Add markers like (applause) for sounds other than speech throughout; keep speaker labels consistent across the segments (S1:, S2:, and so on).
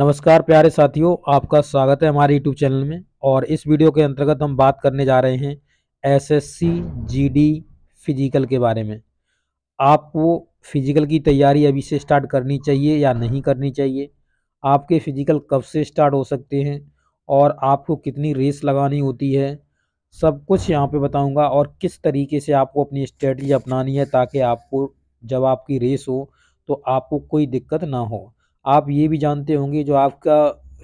S1: नमस्कार प्यारे साथियों आपका स्वागत है हमारे यूट्यूब चैनल में और इस वीडियो के अंतर्गत हम बात करने जा रहे हैं एसएससी जीडी फिजिकल के बारे में आपको फिजिकल की तैयारी अभी से स्टार्ट करनी चाहिए या नहीं करनी चाहिए आपके फिजिकल कब से स्टार्ट हो सकते हैं और आपको कितनी रेस लगानी होती है सब कुछ यहाँ पर बताऊँगा और किस तरीके से आपको अपनी स्ट्रेटजी अपनानी है ताकि आपको जब आपकी रेस हो तो आपको कोई दिक्कत ना हो आप ये भी जानते होंगे जो आपका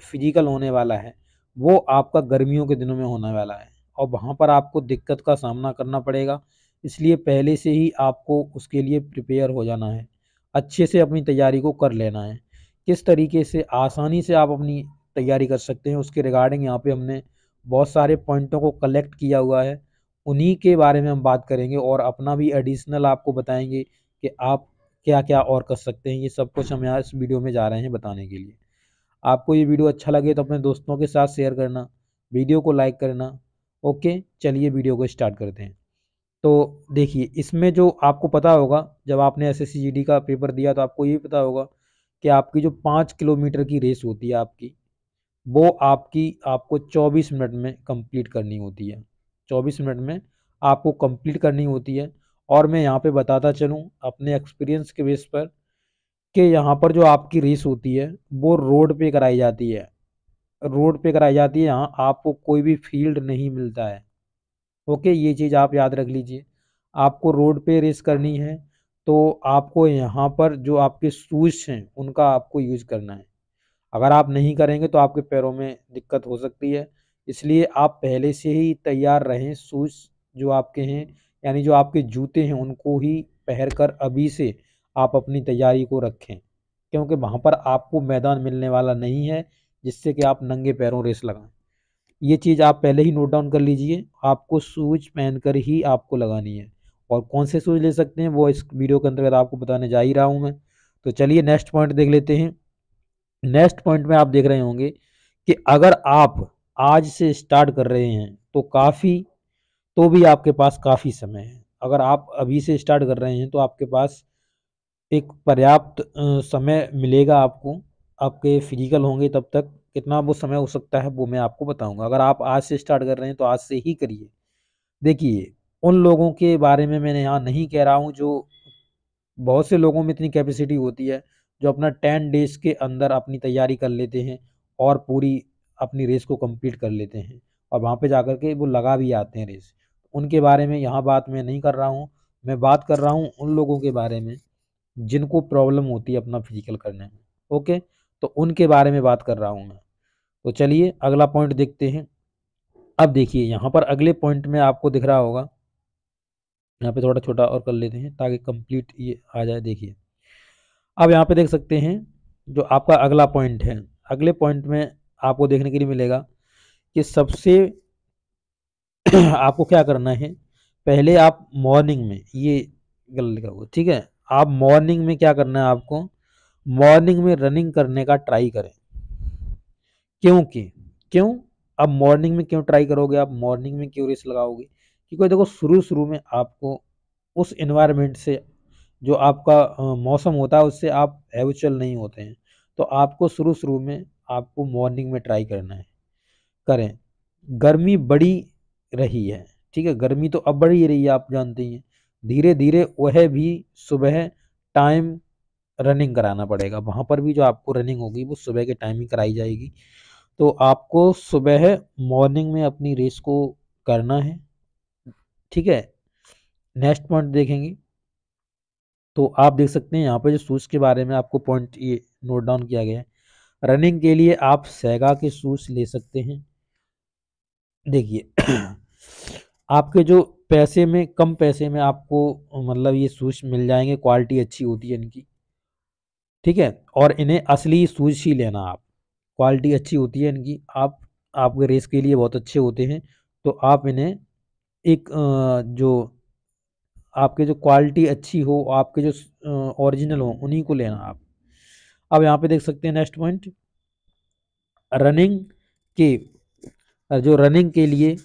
S1: फिजिकल होने वाला है वो आपका गर्मियों के दिनों में होने वाला है और वहाँ पर आपको दिक्कत का सामना करना पड़ेगा इसलिए पहले से ही आपको उसके लिए प्रिपेयर हो जाना है अच्छे से अपनी तैयारी को कर लेना है किस तरीके से आसानी से आप अपनी तैयारी कर सकते हैं उसके रिगार्डिंग यहाँ पे हमने बहुत सारे पॉइंटों को कलेक्ट किया हुआ है उन्हीं के बारे में हम बात करेंगे और अपना भी एडिशनल आपको बताएंगे कि आप क्या क्या और कर सकते हैं ये सब कुछ हम यहाँ इस वीडियो में जा रहे हैं बताने के लिए आपको ये वीडियो अच्छा लगे तो अपने दोस्तों के साथ शेयर करना वीडियो को लाइक करना ओके चलिए वीडियो को स्टार्ट करते हैं तो देखिए इसमें जो आपको पता होगा जब आपने एस एस का पेपर दिया तो आपको ये पता होगा कि आपकी जो पाँच किलोमीटर की रेस होती है आपकी वो आपकी आपको चौबीस मिनट में कंप्लीट करनी होती है चौबीस मिनट में आपको कंप्लीट करनी होती है और मैं यहाँ पे बताता चलूँ अपने एक्सपीरियंस के बेस पर कि यहाँ पर जो आपकी रेस होती है वो रोड पे कराई जाती है रोड पे कराई जाती है यहाँ आपको कोई भी फील्ड नहीं मिलता है ओके ये चीज़ आप याद रख लीजिए आपको रोड पे रेस करनी है तो आपको यहाँ पर जो आपके शूज़ हैं उनका आपको यूज करना है अगर आप नहीं करेंगे तो आपके पैरों में दिक्कत हो सकती है इसलिए आप पहले से ही तैयार रहें शूज़ जो आपके हैं यानी जो आपके जूते हैं उनको ही पहर कर अभी से आप अपनी तैयारी को रखें क्योंकि वहाँ पर आपको मैदान मिलने वाला नहीं है जिससे कि आप नंगे पैरों रेस लगाएं ये चीज़ आप पहले ही नोट डाउन कर लीजिए आपको पहन पहनकर ही आपको लगानी है और कौन से सूज ले सकते हैं वो इस वीडियो के अंतर्गत आपको बताने जा ही रहा हूँ मैं तो चलिए नेक्स्ट पॉइंट देख लेते हैं नेक्स्ट पॉइंट में आप देख रहे होंगे कि अगर आप आज से स्टार्ट कर रहे हैं तो काफ़ी तो भी आपके पास काफ़ी समय है अगर आप अभी से स्टार्ट कर रहे हैं तो आपके पास एक पर्याप्त समय मिलेगा आपको आपके फिजिकल होंगे तब तक कितना वो समय हो सकता है वो मैं आपको बताऊंगा अगर आप आज से स्टार्ट कर रहे हैं तो आज से ही करिए देखिए उन लोगों के बारे में मैंने यहाँ नहीं कह रहा हूँ जो बहुत से लोगों में इतनी कैपेसिटी होती है जो अपना टेन डेज के अंदर अपनी तैयारी कर लेते हैं और पूरी अपनी रेस को कंप्लीट कर लेते हैं और वहाँ पे जाकर के वो लगा भी आते हैं रेस उनके बारे में यहाँ बात मैं नहीं कर रहा हूँ मैं बात कर रहा हूँ उन लोगों के बारे में जिनको प्रॉब्लम होती है अपना फिजिकल करने में ओके तो उनके बारे में बात कर रहा हूँ मैं तो चलिए अगला पॉइंट देखते हैं अब देखिए यहाँ पर अगले पॉइंट में आपको दिख रहा होगा यहाँ पे थोड़ा छोटा और कर लेते हैं ताकि कंप्लीट ये आ जाए देखिए अब यहाँ पे देख सकते हैं जो आपका अगला पॉइंट है अगले पॉइंट में आपको देखने के लिए मिलेगा कि सबसे (clears throat) आपको क्या करना है पहले आप मॉर्निंग में ये गलत लिखा हुआ ठीक है आप मॉर्निंग में क्या करना है आपको मॉर्निंग में रनिंग करने का ट्राई करें क्योंकि क्यों अब मॉर्निंग में क्यों ट्राई करोगे आप मॉर्निंग में क्यों रेस लगाओगे क्योंकि देखो शुरू शुरू में आपको उस इन्वायरमेंट से जो आपका मौसम होता है उससे आप एविचुअल नहीं होते हैं तो आपको शुरू शुरू में आपको मॉर्निंग में ट्राई करना है करें गर्मी बड़ी रही है ठीक है गर्मी तो अब बढ़ ही रही है आप जानते ही हैं धीरे धीरे वह भी सुबह टाइम रनिंग कराना पड़ेगा वहाँ पर भी जो आपको रनिंग होगी वो सुबह के टाइम ही कराई जाएगी तो आपको सुबह मॉर्निंग में अपनी रेस को करना है ठीक है नेक्स्ट पॉइंट देखेंगे तो आप देख सकते हैं यहाँ पर जो शूज़ के बारे में आपको पॉइंट ये नोट डाउन किया गया है रनिंग के लिए आप सैगा के शूज़ ले सकते हैं देखिए आपके जो पैसे में कम पैसे में आपको मतलब ये सूज मिल जाएंगे क्वालिटी अच्छी होती है इनकी ठीक है और इन्हें असली सूज ही लेना आप क्वालिटी अच्छी होती है इनकी आप आपके रेस के लिए बहुत अच्छे होते हैं तो आप इन्हें एक जो आपके जो क्वालिटी अच्छी हो आपके जो ओरिजिनल हो उन्हीं को लेना आप अब यहाँ पे देख सकते हैं नेक्स्ट पॉइंट रनिंग के जो रनिंग के लिए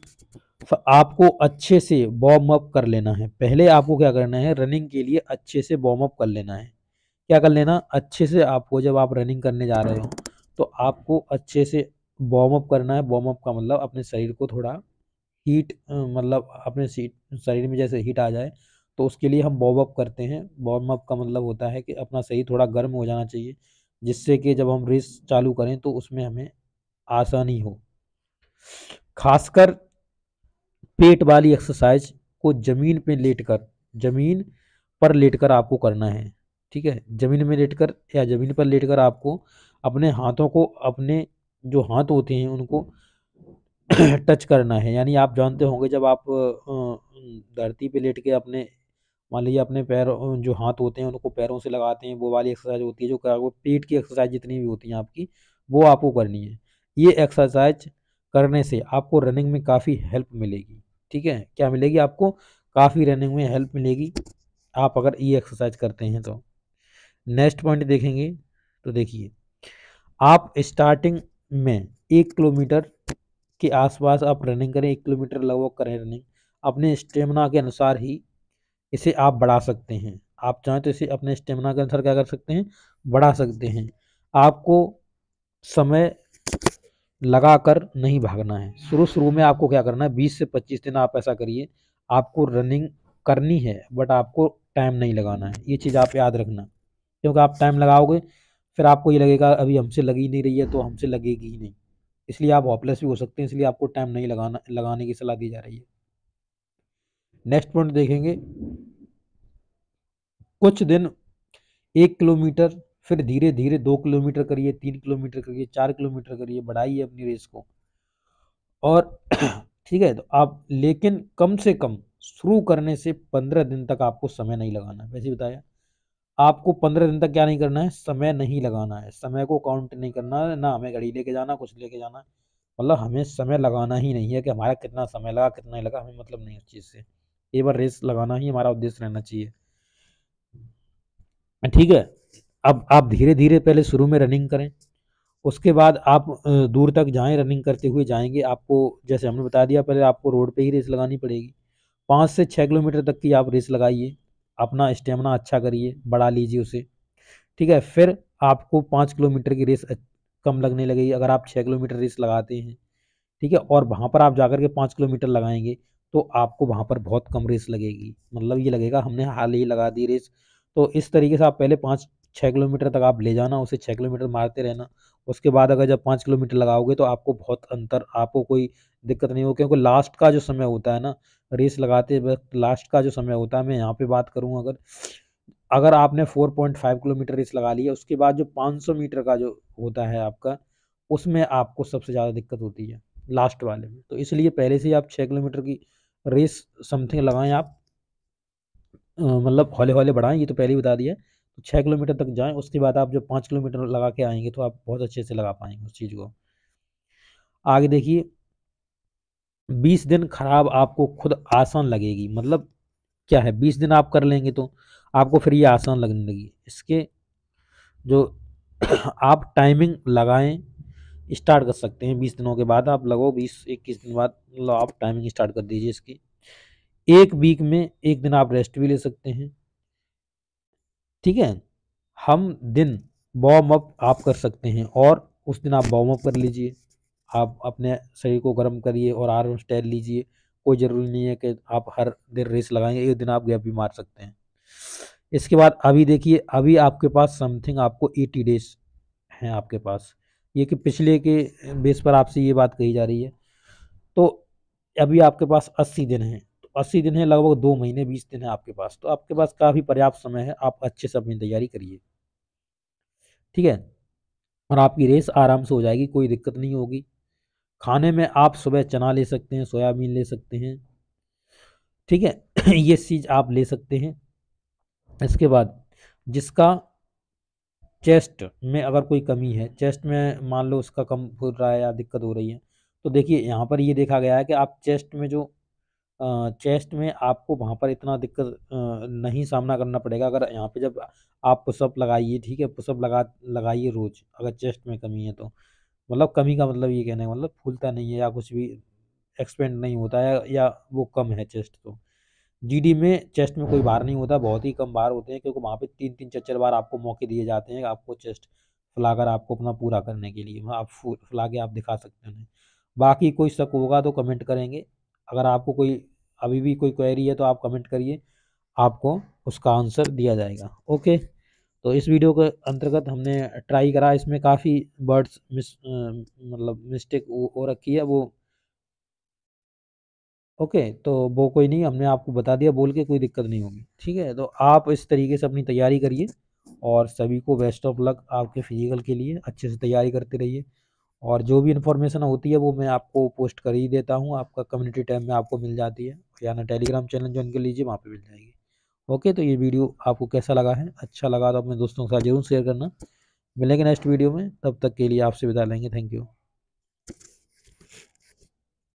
S1: आपको अच्छे से वार्म अप कर लेना है पहले आपको क्या करना है रनिंग के लिए अच्छे से वार्म अप कर लेना है क्या कर लेना अच्छे से आपको जब आप रनिंग करने जा रहे हो तो आपको अच्छे से वार्म अप करना है वार्म अप का मतलब अपने शरीर को थोड़ा हीट मतलब अपने शरीर में जैसे हीट आ जाए तो उसके लिए हम वार्म अप करते हैं वार्म अप का मतलब होता है कि अपना शरीर थोड़ा गर्म हो जाना चाहिए जिससे कि जब हम रेस चालू करें तो उसमें हमें आसानी हो खासकर पेट वाली एक्सरसाइज को ज़मीन पे लेटकर ज़मीन पर लेटकर आपको करना है ठीक है ज़मीन में लेटकर या ज़मीन पर लेटकर आपको अपने हाथों को अपने जो हाथ होते हैं उनको टच (clears throat) करना है यानी आप जानते होंगे जब आप धरती पे लेट के अपने मान लीजिए अपने पैर जो हाथ होते हैं उनको पैरों से लगाते हैं वो वाली एक्सरसाइज होती है जो वो पेट की एक्सरसाइज जितनी भी होती हैं आपकी वो आपको करनी है ये एक्सरसाइज करने से आपको रनिंग में काफ़ी हेल्प मिलेगी ठीक है क्या मिलेगी आपको काफ़ी रनिंग में हेल्प मिलेगी आप अगर ये e एक्सरसाइज करते हैं तो नेक्स्ट पॉइंट देखेंगे तो देखिए आप स्टार्टिंग में एक किलोमीटर के आसपास आप रनिंग करें एक किलोमीटर लगभग करें रनिंग अपने स्टेमिना के अनुसार ही इसे आप बढ़ा सकते हैं आप चाहें तो इसे अपने स्टेमिना के अनुसार क्या कर सकते हैं बढ़ा सकते हैं आपको समय लगा कर नहीं भागना है शुरू शुरू में आपको क्या करना है बीस से पच्चीस दिन आप ऐसा करिए आपको रनिंग करनी है बट आपको टाइम नहीं लगाना है ये चीज़ आप याद रखना क्योंकि आप टाइम लगाओगे फिर आपको ये लगेगा अभी हमसे लगी नहीं रही है तो हमसे लगेगी ही नहीं इसलिए आप हॉपलेस भी हो सकते हैं इसलिए आपको टाइम नहीं लगाना लगाने की सलाह दी जा रही है नेक्स्ट पॉइंट देखेंगे कुछ दिन एक किलोमीटर फिर धीरे धीरे दो किलोमीटर करिए तीन किलोमीटर करिए चार किलोमीटर करिए बढ़ाइए अपनी रेस को और (clears throat) ठीक है तो आप लेकिन कम से कम शुरू करने से पंद्रह दिन तक आपको समय नहीं लगाना वैसे बताया आपको पंद्रह दिन तक क्या नहीं करना है समय नहीं लगाना है समय को काउंट नहीं करना है ना हमें घड़ी लेके जाना कुछ लेके जाना मतलब हमें समय लगाना ही नहीं है कि हमारा कितना समय लगा कितना ही लगा हमें मतलब नहीं उस चीज़ से एक बार रेस लगाना ही हमारा उद्देश्य रहना चाहिए ठीक है अब आप धीरे धीरे पहले शुरू में रनिंग करें उसके बाद आप दूर तक जाएं रनिंग करते हुए जाएंगे आपको जैसे हमने बता दिया पहले आपको रोड पे ही रेस लगानी पड़ेगी पाँच से छः किलोमीटर तक की आप रेस लगाइए अपना स्टेमिना अच्छा करिए बढ़ा लीजिए उसे ठीक है फिर आपको पाँच किलोमीटर की रेस कम लगने लगेगी अगर आप छः किलोमीटर रेस लगाते हैं ठीक है और वहाँ पर आप जाकर के पाँच किलोमीटर लगाएंगे तो आपको वहाँ पर बहुत कम रेस लगेगी मतलब ये लगेगा हमने हाल ही लगा दी रेस तो इस तरीके से आप पहले पाँच छः किलोमीटर तक आप ले जाना उसे छः किलोमीटर मारते रहना उसके बाद अगर जब पाँच किलोमीटर लगाओगे तो आपको बहुत अंतर आपको कोई दिक्कत नहीं होगी क्योंकि लास्ट का जो समय होता है ना रेस लगाते वक्त लास्ट का जो समय होता है मैं यहाँ पे बात करूँ अगर अगर आपने 4.5 किलोमीटर रेस लगा ली है उसके बाद जो 500 मीटर का जो होता है आपका उसमें आपको सबसे ज़्यादा दिक्कत होती है लास्ट वाले में तो इसलिए पहले से ही आप छः किलोमीटर की रेस समथिंग लगाएं आप मतलब हौले हौले बढ़ाएं ये तो पहले ही बता दिया छः किलोमीटर तक जाएं उसके बाद आप जो पाँच किलोमीटर लगा के आएंगे तो आप बहुत अच्छे से लगा पाएंगे उस चीज़ को आगे देखिए बीस दिन खराब आपको खुद आसान लगेगी मतलब क्या है बीस दिन आप कर लेंगे तो आपको फिर ये आसान लगने लगी इसके जो (coughs) आप टाइमिंग लगाएं स्टार्ट कर सकते हैं बीस दिनों के बाद आप लगो बीस इक्कीस दिन बाद मतलब आप टाइमिंग स्टार्ट कर दीजिए इसकी एक वीक में एक दिन आप रेस्ट भी ले सकते हैं ठीक है हम दिन वार्म अप आप कर सकते हैं और उस दिन आप वार्म अप कर लीजिए आप अपने शरीर को गर्म करिए और आर्म स्टाइल लीजिए कोई ज़रूरी नहीं है कि आप हर दिन रेस लगाएंगे एक दिन आप गैप भी मार सकते हैं इसके बाद अभी देखिए अभी आपके पास समथिंग आपको एटी डेज हैं आपके पास ये कि पिछले के बेस पर आपसे ये बात कही जा रही है तो अभी आपके पास अस्सी दिन हैं अस्सी दिन है लगभग दो महीने बीस दिन है आपके पास तो आपके पास काफ़ी पर्याप्त समय है आप अच्छे से अपनी तैयारी करिए ठीक है और आपकी रेस आराम से हो जाएगी कोई दिक्कत नहीं होगी खाने में आप सुबह चना ले सकते हैं सोयाबीन ले सकते हैं ठीक है (clears throat) ये चीज़ आप ले सकते हैं इसके बाद जिसका चेस्ट में अगर कोई कमी है चेस्ट में मान लो उसका कम हो रहा है या दिक्कत हो रही है तो देखिए यहाँ पर ये देखा गया है कि आप चेस्ट में जो चेस्ट में आपको वहाँ पर इतना दिक्कत नहीं सामना करना पड़ेगा अगर यहाँ पे जब आप पुशअप लगाइए ठीक है पुशअप लगा लगाइए रोज अगर चेस्ट में कमी है तो मतलब कमी का मतलब ये कहने का मतलब फूलता नहीं है या कुछ भी एक्सपेंड नहीं होता है या वो कम है चेस्ट तो जीडी में चेस्ट में कोई बार नहीं होता बहुत ही कम बार होते हैं क्योंकि वहाँ पे तीन तीन चार चार बार आपको मौके दिए जाते हैं आपको चेस्ट फुलाकर आपको अपना पूरा करने के लिए आप फुला के आप दिखा सकते हैं बाकी कोई शक होगा तो कमेंट करेंगे अगर आपको कोई अभी भी कोई क्वेरी है तो आप कमेंट करिए आपको उसका आंसर दिया जाएगा ओके तो इस वीडियो के अंतर्गत हमने ट्राई करा इसमें काफ़ी वर्ड्स मिस मतलब मिस्टेक हो रखी है वो ओके तो वो कोई नहीं हमने आपको बता दिया बोल के कोई दिक्कत नहीं होगी ठीक है तो आप इस तरीके से अपनी तैयारी करिए और सभी को बेस्ट ऑफ लक आपके फिजिकल के लिए अच्छे से तैयारी करते रहिए और जो भी इन्फॉर्मेशन होती है वो मैं आपको पोस्ट कर ही देता हूँ आपका कम्युनिटी टैब में आपको मिल जाती है या ना टेलीग्राम चैनल ज्वाइन कर लीजिए वहाँ पर मिल जाएगी ओके तो ये वीडियो आपको कैसा लगा है अच्छा लगा तो अपने दोस्तों के साथ जरूर शेयर करना मिलेंगे नेक्स्ट वीडियो में तब तक के लिए आपसे विदा लेंगे थैंक यू